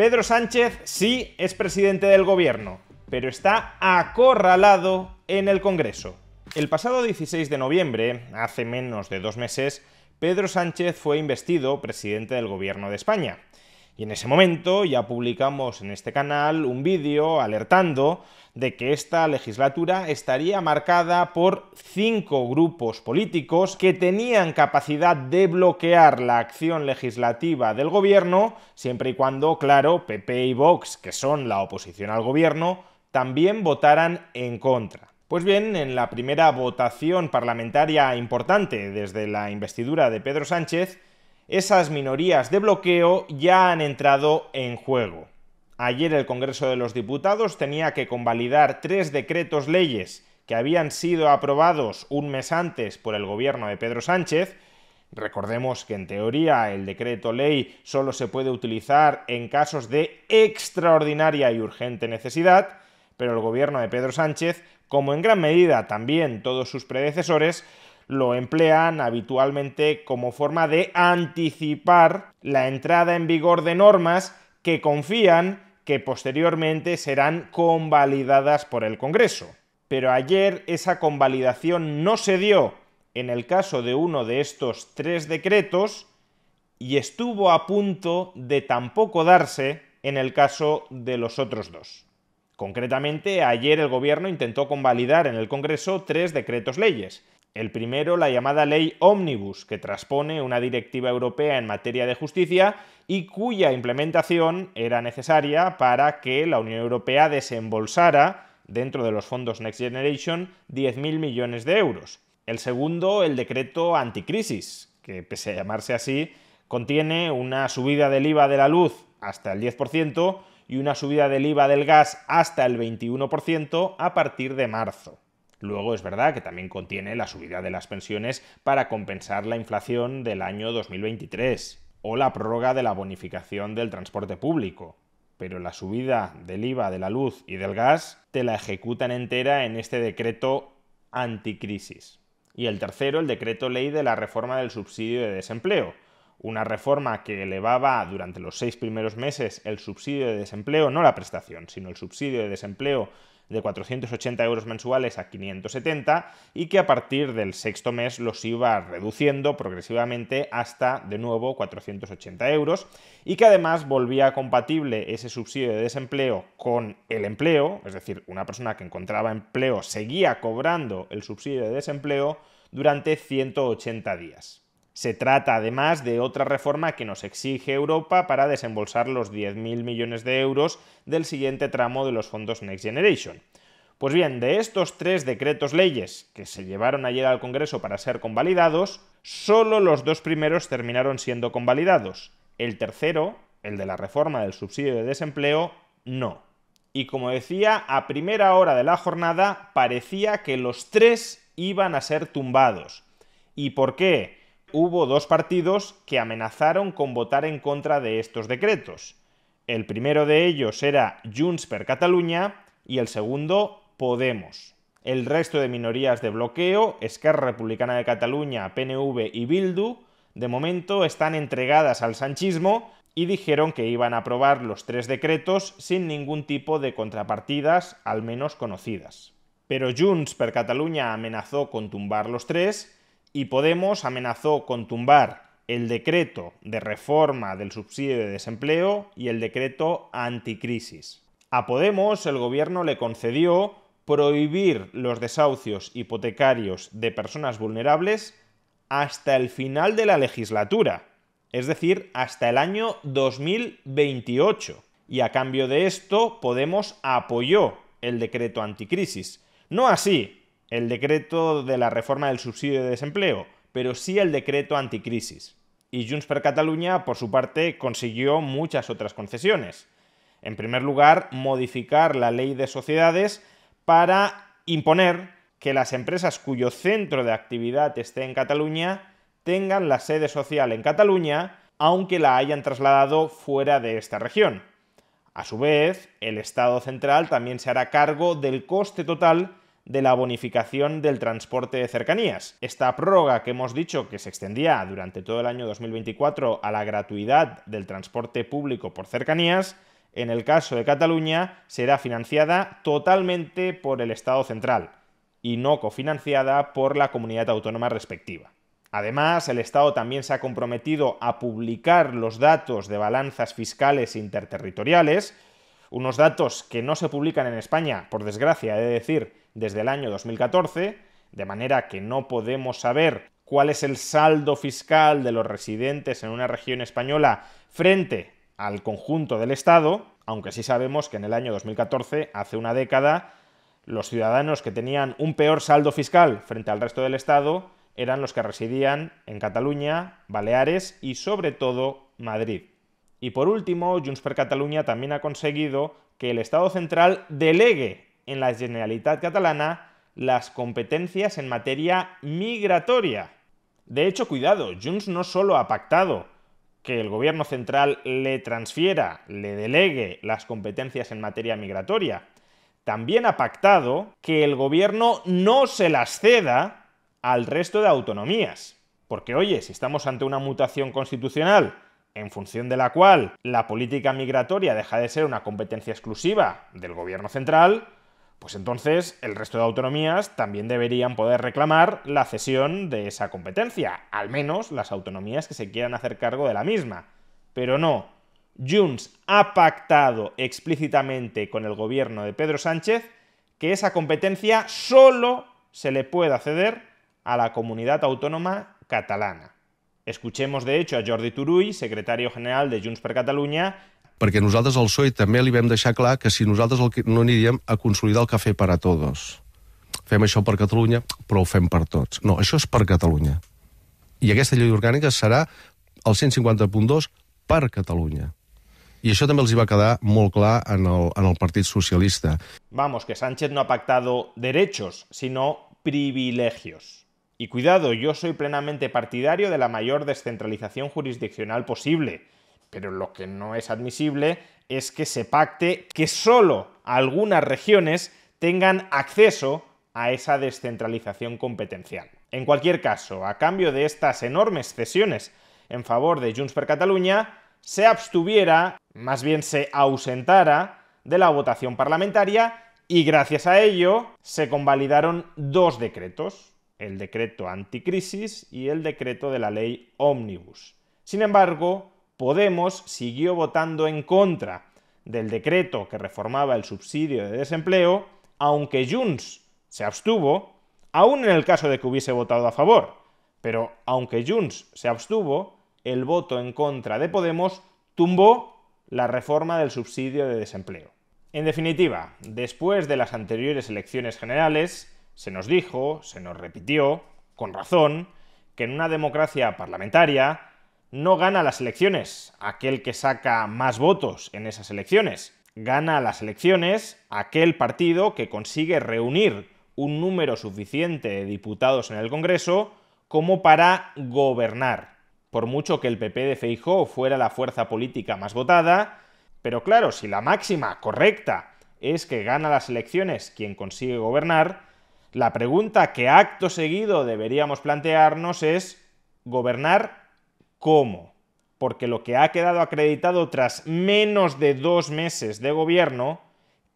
Pedro Sánchez sí es presidente del gobierno, pero está acorralado en el Congreso. El pasado 16 de noviembre, hace menos de dos meses, Pedro Sánchez fue investido presidente del gobierno de España. Y en ese momento ya publicamos en este canal un vídeo alertando de que esta legislatura estaría marcada por cinco grupos políticos que tenían capacidad de bloquear la acción legislativa del gobierno, siempre y cuando, claro, PP y Vox, que son la oposición al gobierno, también votaran en contra. Pues bien, en la primera votación parlamentaria importante desde la investidura de Pedro Sánchez, esas minorías de bloqueo ya han entrado en juego. Ayer el Congreso de los Diputados tenía que convalidar tres decretos leyes que habían sido aprobados un mes antes por el gobierno de Pedro Sánchez. Recordemos que en teoría el decreto ley solo se puede utilizar en casos de extraordinaria y urgente necesidad, pero el gobierno de Pedro Sánchez, como en gran medida también todos sus predecesores, lo emplean habitualmente como forma de anticipar la entrada en vigor de normas que confían que posteriormente serán convalidadas por el Congreso. Pero ayer esa convalidación no se dio en el caso de uno de estos tres decretos y estuvo a punto de tampoco darse en el caso de los otros dos. Concretamente, ayer el Gobierno intentó convalidar en el Congreso tres decretos leyes, el primero, la llamada ley Omnibus, que transpone una directiva europea en materia de justicia y cuya implementación era necesaria para que la Unión Europea desembolsara, dentro de los fondos Next Generation, 10.000 millones de euros. El segundo, el decreto anticrisis, que pese a llamarse así, contiene una subida del IVA de la luz hasta el 10% y una subida del IVA del gas hasta el 21% a partir de marzo. Luego es verdad que también contiene la subida de las pensiones para compensar la inflación del año 2023 o la prórroga de la bonificación del transporte público. Pero la subida del IVA de la luz y del gas te la ejecutan entera en este decreto anticrisis. Y el tercero, el decreto ley de la reforma del subsidio de desempleo, una reforma que elevaba durante los seis primeros meses el subsidio de desempleo, no la prestación, sino el subsidio de desempleo de 480 euros mensuales a 570 y que a partir del sexto mes los iba reduciendo progresivamente hasta de nuevo 480 euros y que además volvía compatible ese subsidio de desempleo con el empleo, es decir, una persona que encontraba empleo seguía cobrando el subsidio de desempleo durante 180 días. Se trata además de otra reforma que nos exige Europa para desembolsar los 10.000 millones de euros del siguiente tramo de los fondos Next Generation. Pues bien, de estos tres decretos leyes que se llevaron ayer al Congreso para ser convalidados, solo los dos primeros terminaron siendo convalidados. El tercero, el de la reforma del subsidio de desempleo, no. Y como decía, a primera hora de la jornada parecía que los tres iban a ser tumbados. ¿Y por qué? hubo dos partidos que amenazaron con votar en contra de estos decretos. El primero de ellos era Junts per Catalunya y el segundo Podemos. El resto de minorías de bloqueo, Esquerra Republicana de Cataluña, PNV y Bildu, de momento están entregadas al sanchismo y dijeron que iban a aprobar los tres decretos sin ningún tipo de contrapartidas, al menos conocidas. Pero Junts per Catalunya amenazó con tumbar los tres y Podemos amenazó con tumbar el decreto de reforma del subsidio de desempleo y el decreto anticrisis. A Podemos el gobierno le concedió prohibir los desahucios hipotecarios de personas vulnerables hasta el final de la legislatura, es decir, hasta el año 2028. Y a cambio de esto, Podemos apoyó el decreto anticrisis. No así el decreto de la reforma del subsidio de desempleo, pero sí el decreto anticrisis. Y Junts per Catalunya, por su parte, consiguió muchas otras concesiones. En primer lugar, modificar la ley de sociedades para imponer que las empresas cuyo centro de actividad esté en Cataluña tengan la sede social en Cataluña, aunque la hayan trasladado fuera de esta región. A su vez, el Estado central también se hará cargo del coste total de la bonificación del transporte de cercanías. Esta prórroga que hemos dicho que se extendía durante todo el año 2024 a la gratuidad del transporte público por cercanías, en el caso de Cataluña, será financiada totalmente por el Estado central y no cofinanciada por la comunidad autónoma respectiva. Además, el Estado también se ha comprometido a publicar los datos de balanzas fiscales interterritoriales, unos datos que no se publican en España, por desgracia, he de decir, desde el año 2014, de manera que no podemos saber cuál es el saldo fiscal de los residentes en una región española frente al conjunto del Estado, aunque sí sabemos que en el año 2014, hace una década, los ciudadanos que tenían un peor saldo fiscal frente al resto del Estado eran los que residían en Cataluña, Baleares y sobre todo Madrid. Y por último, Junts per Catalunya también ha conseguido que el Estado central delegue en la Generalitat catalana las competencias en materia migratoria. De hecho, cuidado, Junts no solo ha pactado que el gobierno central le transfiera, le delegue las competencias en materia migratoria, también ha pactado que el gobierno no se las ceda al resto de autonomías. Porque oye, si estamos ante una mutación constitucional en función de la cual la política migratoria deja de ser una competencia exclusiva del gobierno central, pues entonces el resto de autonomías también deberían poder reclamar la cesión de esa competencia, al menos las autonomías que se quieran hacer cargo de la misma. Pero no, Junts ha pactado explícitamente con el gobierno de Pedro Sánchez que esa competencia solo se le pueda ceder a la comunidad autónoma catalana. Escuchemos, de hecho, a Jordi Turull, secretario general de Junts per Catalunya, perquè nosaltres al PSOE també li vam deixar clar que si nosaltres no aniríem a consolidar el cafè per a tots. Fem això per Catalunya, però ho fem per tots. No, això és per Catalunya. I aquesta llei orgànica serà el 150.2 per Catalunya. I això també els hi va quedar molt clar en el, en el Partit Socialista. Vamos, que Sánchez no ha pactado derechos, sino privilegios. Y cuidado, yo soy plenamente partidario de la mayor descentralización jurisdiccional posible, pero lo que no es admisible es que se pacte que solo algunas regiones tengan acceso a esa descentralización competencial. En cualquier caso, a cambio de estas enormes cesiones en favor de Junts per Catalunya, se abstuviera, más bien se ausentara de la votación parlamentaria y gracias a ello se convalidaron dos decretos, el decreto anticrisis y el decreto de la ley ómnibus. Sin embargo, Podemos siguió votando en contra del decreto que reformaba el subsidio de desempleo, aunque Junts se abstuvo, aún en el caso de que hubiese votado a favor. Pero aunque Junts se abstuvo, el voto en contra de Podemos tumbó la reforma del subsidio de desempleo. En definitiva, después de las anteriores elecciones generales, se nos dijo, se nos repitió, con razón, que en una democracia parlamentaria no gana las elecciones aquel que saca más votos en esas elecciones. Gana las elecciones aquel partido que consigue reunir un número suficiente de diputados en el Congreso como para gobernar. Por mucho que el PP de Feijó fuera la fuerza política más votada, pero claro, si la máxima correcta es que gana las elecciones quien consigue gobernar, la pregunta que acto seguido deberíamos plantearnos es, ¿gobernar cómo? Porque lo que ha quedado acreditado tras menos de dos meses de gobierno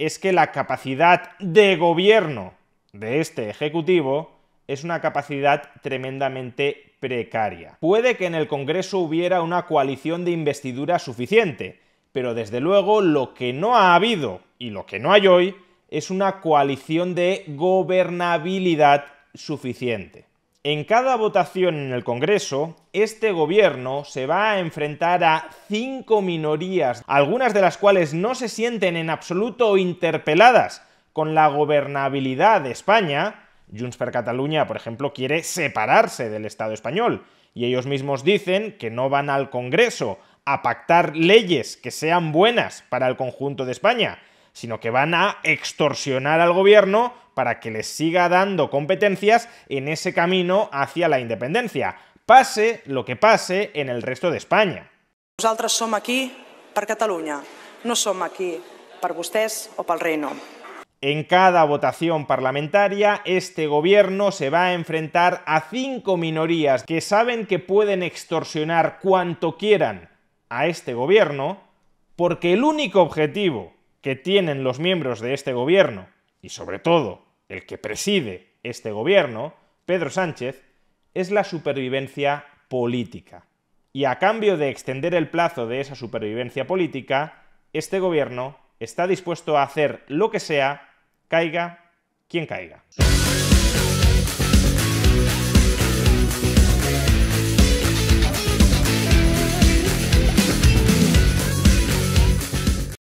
es que la capacidad de gobierno de este Ejecutivo es una capacidad tremendamente precaria. Puede que en el Congreso hubiera una coalición de investidura suficiente, pero desde luego lo que no ha habido y lo que no hay hoy es una coalición de gobernabilidad suficiente. En cada votación en el Congreso, este gobierno se va a enfrentar a cinco minorías, algunas de las cuales no se sienten en absoluto interpeladas con la gobernabilidad de España. Junts per Catalunya, por ejemplo, quiere separarse del Estado español, y ellos mismos dicen que no van al Congreso a pactar leyes que sean buenas para el conjunto de España, sino que van a extorsionar al gobierno para que les siga dando competencias en ese camino hacia la independencia, pase lo que pase en el resto de España. Nosaltres somos aquí para Cataluña, no somos aquí para vostès o el Reino. En cada votación parlamentaria, este gobierno se va a enfrentar a cinco minorías que saben que pueden extorsionar cuanto quieran a este gobierno, porque el único objetivo que tienen los miembros de este gobierno, y sobre todo el que preside este gobierno, Pedro Sánchez, es la supervivencia política. Y a cambio de extender el plazo de esa supervivencia política, este gobierno está dispuesto a hacer lo que sea, caiga quien caiga.